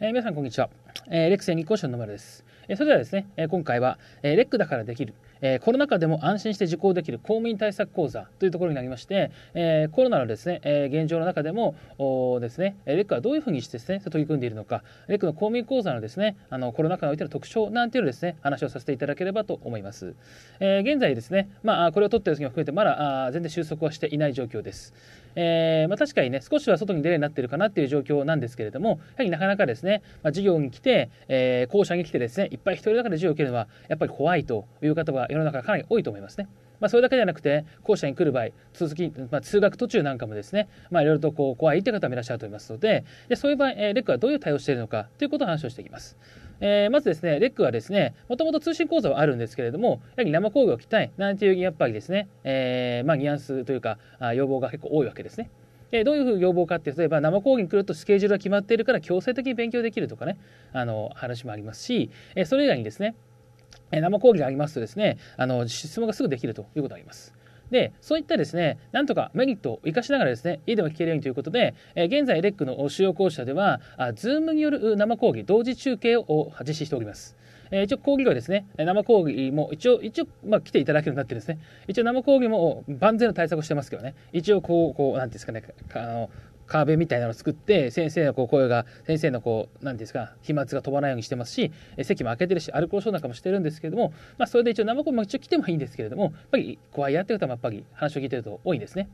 えー、皆さんこんにちは。えレックス日光の丸です。えそれではですね、え今回は、えレックだからできる、えコロナ禍でも安心して受講できる公務員対策講座というところになりまして、えコロナのですね、え現状の中でもですね、レックはどういうふうにしてですね、取り組んでいるのか、レックの公務員講座のですね、あのコロナ禍においての特徴なんていうですね、話をさせていただければと思います。え現在ですね、まあこれを取っている時も含めてまだあ全然収束はしていない状況です。えまあ確かにね、少しは外に出るようになっているかなという状況なんですけれども、やはりなかなかですね、まあ、授業に来てで、えー、校舎に来てですね、いっぱい一人だけで業を受けるのは、やっぱり怖いという方が世の中かなり多いと思いますね。まあ、それだけじゃなくて、校舎に来る場合、続き、まあ、通学途中なんかもですね、まあ、いろいろとこう怖いという方もいらっしゃると思いますので、でそういう場合、えー、レックはどういう対応しているのかということを話をしていきます。えー、まずですね、レックはですね、もともと通信講座はあるんですけれども、やはり生工義を着たいなんていうやっぱりですね、えー、まあ、ニュアンスというか、要望が結構多いわけですね。えどういう要望かって例えば生講義に来るとスケジュールが決まっているから強制的に勉強できるとかねあの話もありますし、えそれ以外にですね生講義がありますとですねあの質問がすぐできるということがあります。でそういったですねなんとかメリットを生かしながらですね家でも聞けるようにということで、え現在レックの主要講師ではあームによる生講義同時中継を実施しております。えー、一応講義はですね、生講義も一応、一応、まあ、来ていただけるようになってるんですね。一応生講義も万全の対策をしてますけどね。一応、こう、こう、なんですかね、あの、壁みたいなのを作って先生のこう声が先生のこうんですか飛沫が飛ばないようにしてますし席も開けてるしアルコール消かもしてるんですけれども、まあ、それで一応生コンも一応来てもいいんですけれどもやっぱり怖いやっていう方もやっぱり話を聞いてると多いんですね。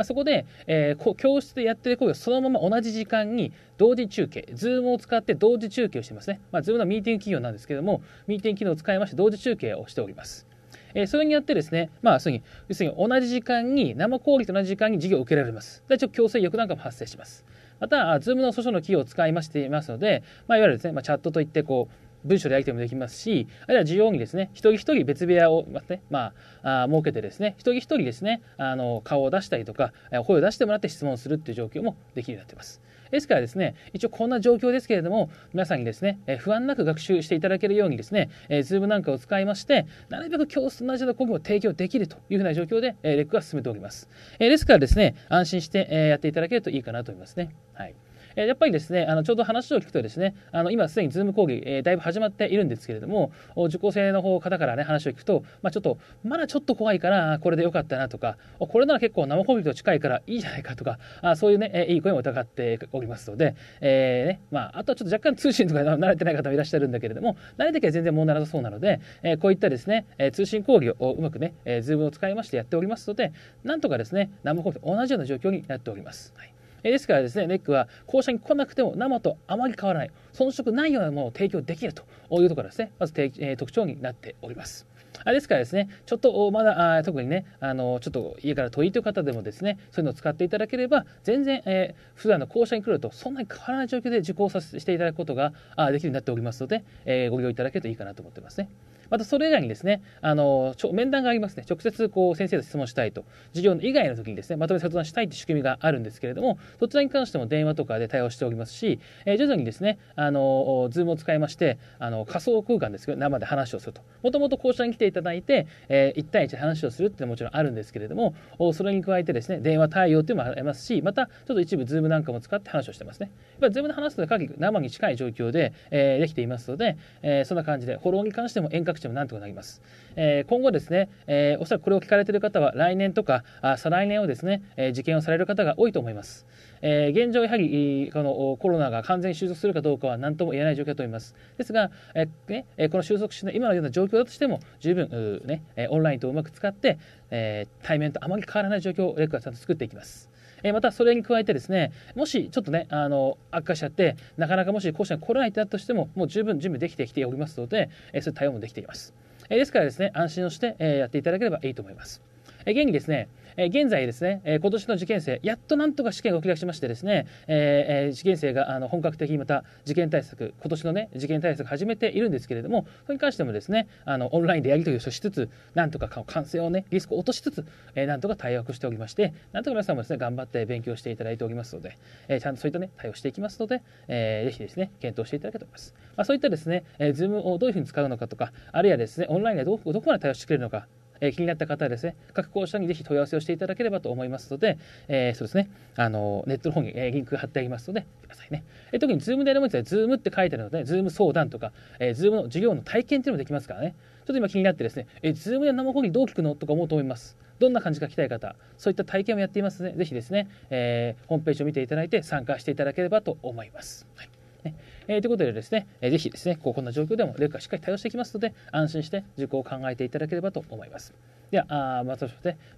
まあ、そこで、えー、教室でやってる行為をそのまま同じ時間に同時中継、ズームを使って同時中継をしてますね。まあ、Zoom のミーティング企業なんですけども、ミーティング機能を使いまして同時中継をしております。えー、それによってですね、まあ、すに、要するに同じ時間に、生講義と同じ時間に授業を受けられます。で、ちょっと強制力なんかも発生します。また、Zoom の訴訟の企業を使いましていますので、まあ、いわゆるですね、まあ、チャットといって、こう、文書でやり取りもできますし、あるいは需要にですね、一人一人別部屋をまね、まあ、あ設けてですね、一人一人ですね、あの、顔を出したりとか、声を出してもらって質問するっていう状況もできるようになっています。ですからですね、一応こんな状況ですけれども、皆さんにですね、え不安なく学習していただけるようにですね、えー、Zoom なんかを使いまして、なるべく教室と同じような講義を提供できるというふうな状況で、えレックは進めております。えですからですね、安心して、えやっていただけるといいかなと思いますね。はい。えやっぱりですね、あの、ちょうど話を聞くとですね、あの、今すでにズーム講義、えだいぶ始まっているんですけれども、受講生の方からね、話を聞くと、まあ、ちょっと、まだちょっと怖いから、これでよかったなとか、これなら結構生講義と近いからいいじゃないかとか、あそういうね、えいい声も疑っておりますので、えー、ね、まあ、あとはちょっと若干通信とか慣れてない方もいらっしゃるんだけれども、慣れてきゃ全然問題なさそうなので、えこういったですね、え通信講義をうまくね、えー、Zoom を使いましてやっておりますので、なんとかですね、生講義と同じような状況になっております。はいですからですね、レックは校舎に来なくても生とあまり変わらない、遜色ないようなものを提供できるというところですね、まず、え特徴になっております。あですからですね、ちょっとまだあ特にね、あのちょっと家から遠いという方でもですね、そういうのを使っていただければ、全然、えー、普段の校舎に来るとそんなに変わらない状況で受講させていただくことがあできるようになっておりますので、えー、ご利用いただけるといいかなと思ってますね。またそれ以外にですね、あの、面談がありますね。直接こう先生と質問したいと。授業以外の時にですね、まとめ相談したいという仕組みがあるんですけれども、そちらに関しても電話とかで対応しておりますし、えー、徐々にですね、あの、ズームを使いまして、あの、仮想空間ですけど、生で話をすると。もともと校舎に来ていただいて、えー、1対1で話をするっていうのももちろんあるんですけれども、それに加えてですね、電話対応っていうのもありますし、また、ちょっと一部ズームなんかも使って話をしてますね。やっぱ z o o で話すと限り生に近い状況で、えー、できていますので、えー、そんな感じで、フォローに関しても遠隔くてもなんとかなります。えー、今後ですね、えー、おそらくこれを聞かれている方は来年とかあ再来年をですね、えー、受験をされる方が多いと思います。えー、現状やはりこのコロナが完全に収束するかどうかは何とも言えない状況だと思います。ですが、えーね、この収束しない今のような状況だとしても十分、ね、オンラインとうまく使って、えー、対面とあまり変わらない状況をレクはちゃんと作っていきます。えまたそれに加えてですね、もしちょっとね、あの、悪化しちゃって、なかなかもし甲子園来れないってなったとしても、もう十分準備できてきておりますので、えそういう対応もできています。えですからですね、安心をして、えやっていただければいいと思います。え現にですね、え現在ですね、え今年の受験生、やっとなんとか試験が開きましてですね、えー、受験生があの本格的にまた受験対策、今年のね、受験対策始めているんですけれども、それに関してもですね、あのオンラインでやり取りをしつつ、なんとか感染をね、リスクを落としつつ、えー、なんとか対応しておりまして、なんとか皆さんもですね、頑張って勉強していただいておりますので、えー、ちゃんとそういったね、対応していきますので、えー、ぜひですね、検討していただけと思います。まあ、そういったですね、えー、ムをどういうふうに使うのかとか、あるいはですね、オンラインでどこまで対応してくれるのか、え気になった方はですね、各校舎にぜひ問い合わせをしていただければと思いますので、えそうですね、あのネットの方に、えリンク貼ってありますので、くださいね。え特に Zoom でやるものは Zoom って書いてあるので、Zoom 相談とか、え Zoom の授業の体験っていうのもできますからね。ちょっと今気になってですね、え Zoom で生講義どう聞くのとか思うと思います。どんな感じか聞きたい方、そういった体験もやっていますので、ぜひですね、えー、ホームページを見ていただいて参加していただければと思います。はいねえー、ということでですね、えー、ぜひですね、ここんな状況でもレクがしっかり対応していきますので、安心して受講を考えていただければと思います。では、あまた、あ、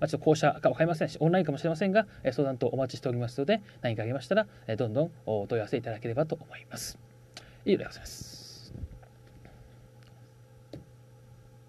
まちょっと校舎か分かりませんし、オンラインかもしれませんが、え相談とお待ちしておりますので、何かありましたら、えどんどんお問い合わせいただければと思います。以上でございます。